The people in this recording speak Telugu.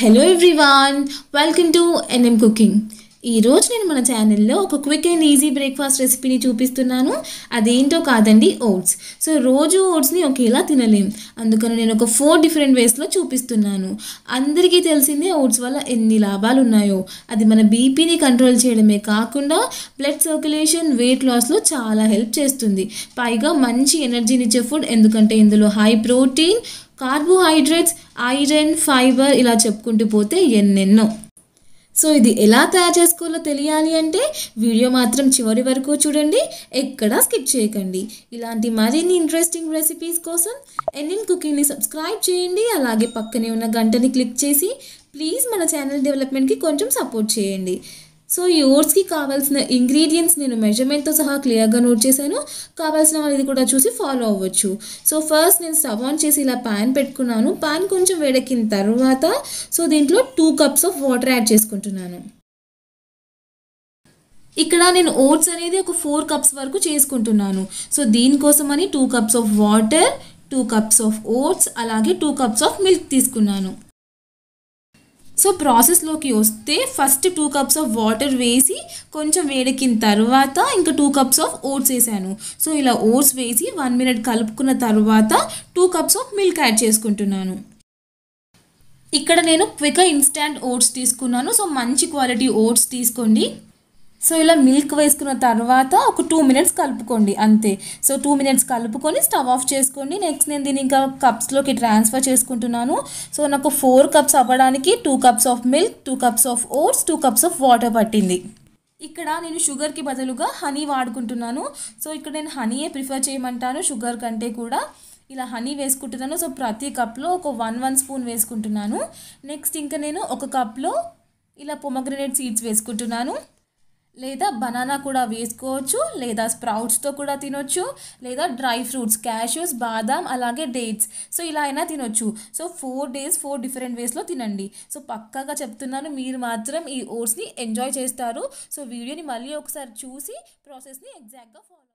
hello everyone welcome to NM cooking ఈరోజు నేను మన ఛానల్లో ఒక క్విక్ అండ్ ఈజీ బ్రేక్ఫాస్ట్ రెసిపీని చూపిస్తున్నాను అదేంటో కాదండి ఓట్స్ సో రోజు ఓట్స్ని ఒకేలా తినలేం అందుకని నేను ఒక ఫోర్ డిఫరెంట్ వేస్లో చూపిస్తున్నాను అందరికీ తెలిసిందే ఓట్స్ వల్ల ఎన్ని లాభాలు ఉన్నాయో అది మన బీపీని కంట్రోల్ చేయడమే కాకుండా బ్లడ్ సర్క్యులేషన్ వెయిట్ లాస్లో చాలా హెల్ప్ చేస్తుంది పైగా మంచి ఎనర్జీనిచ్చే ఫుడ్ ఎందుకంటే ఇందులో high protein carbohydrates iron fibre ఇలా చెప్పుకుంటూ పోతే ఎన్నెన్నో సో ఇది ఎలా తయారు చేసుకోవాలో తెలియాలి అంటే వీడియో మాత్రం చివరి వరకు చూడండి ఎక్కడా స్కిప్ చేయకండి ఇలాంటి మరిన్ని ఇంట్రెస్టింగ్ రెసిపీస్ కోసం ఎన్ఎన్ కుకింగ్ని సబ్స్క్రైబ్ చేయండి అలాగే పక్కనే ఉన్న గంటని క్లిక్ చేసి ప్లీజ్ మన ఛానల్ డెవలప్మెంట్కి కొంచెం సపోర్ట్ చేయండి సో ఈ ఓట్స్కి కావాల్సిన ఇంగ్రీడియంట్స్ నేను మెజర్మెంట్తో సహా క్లియర్గా నోట్ చేశాను కావాల్సిన వాళ్ళది కూడా చూసి ఫాలో అవ్వచ్చు సో ఫస్ట్ నేను స్టవ్ ఆన్ చేసి ఇలా ప్యాన్ పెట్టుకున్నాను ప్యాన్ కొంచెం వేడెక్కిన తర్వాత సో దీంట్లో two cups of water add చేసుకుంటున్నాను ఇక్కడ నేను ఓట్స్ అనేది ఒక ఫోర్ కప్స్ వరకు చేసుకుంటున్నాను సో దీనికోసమని two cups of water two cups of oats అలాగే టూ కప్స్ ఆఫ్ మిల్క్ తీసుకున్నాను సో ప్రాసెస్లోకి వస్తే first two cups of water వేసి కొంచెం వేడెక్కిన తర్వాత ఇంకా టూ కప్స్ ఆఫ్ ఓట్స్ వేసాను సో ఇలా ఓట్స్ వేసి వన్ మినిట్ కలుపుకున్న తర్వాత two cups of milk add చేసుకుంటున్నాను ఇక్కడ నేను క్విక్ ఇన్స్టాంట్ ఓట్స్ తీసుకున్నాను సో మంచి క్వాలిటీ ఓట్స్ తీసుకోండి సో ఇలా మిల్క్ వేసుకున్న తర్వాత ఒక టూ మినిట్స్ కలుపుకోండి అంతే సో టూ మినిట్స్ కలుపుకొని స్టవ్ ఆఫ్ చేసుకోండి నెక్స్ట్ నేను దీన్ని ఇంకా కప్స్లోకి ట్రాన్స్ఫర్ చేసుకుంటున్నాను సో నాకు ఫోర్ కప్స్ అవ్వడానికి two cups of milk two cups of oats two cups of water పట్టింది ఇక్కడ నేను షుగర్కి బదులుగా హనీ వాడుకుంటున్నాను సో ఇక్కడ నేను హనీయే ప్రిఫర్ చేయమంటాను షుగర్ కంటే కూడా ఇలా హనీ వేసుకుంటున్నాను సో ప్రతి కప్లో ఒక వన్ వన్ స్పూన్ వేసుకుంటున్నాను నెక్స్ట్ ఇంకా నేను ఒక కప్లో ఇలా పొమగ్రనేట్ సీడ్స్ వేసుకుంటున్నాను లేదా బనానా కూడా వేసుకోవచ్చు లేదా స్ప్రౌట్స్తో కూడా తినొచ్చు లేదా డ్రై ఫ్రూట్స్ క్యాషూస్ బాదాం అలాగే డేట్స్ సో ఇలా అయినా తినొచ్చు so four days four different వేస్లో తినండి సో పక్కాగా చెప్తున్నాను మీరు మాత్రం ఈ ఓట్స్ని ఎంజాయ్ చేస్తారు సో వీడియోని మళ్ళీ ఒకసారి చూసి ప్రాసెస్ని ఎగ్జాక్ట్గా ఫాలో